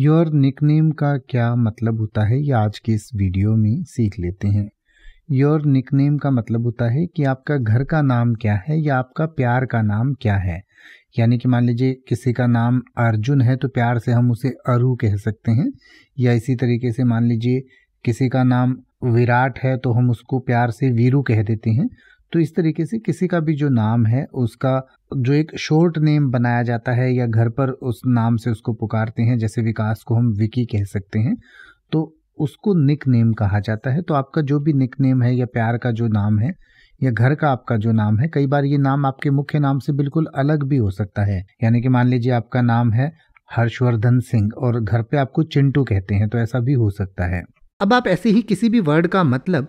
your nickname का क्या मतलब होता है ये आज के इस वीडियो में सीख लेते हैं योर निकनेम का मतलब होता है कि आपका घर का नाम क्या है या आपका प्यार का नाम क्या है यानी कि मान लीजिए किसी का नाम अर्जुन है तो प्यार से हम उसे अरु कह सकते हैं या इसी तरीके से मान लीजिए किसी का नाम विराट है तो हम उसको प्यार से वीरू कह देते हैं तो इस तरीके से किसी का भी जो नाम है उसका जो एक शॉर्ट नेम बनाया जाता है या घर पर उस नाम से उसको पुकारते हैं जैसे विकास को हम विकी कह सकते हैं तो उसको निक नेम कहा जाता है तो आपका जो भी निक नेम है या प्यार का जो नाम है या घर का आपका जो नाम है कई बार ये नाम आपके मुख्य नाम से बिल्कुल अलग भी हो सकता है यानी कि मान लीजिए आपका नाम है हर्षवर्धन सिंह और घर पे आपको चिंटू कहते हैं तो ऐसा भी हो सकता है अब आप ऐसे ही किसी भी वर्ड का मतलब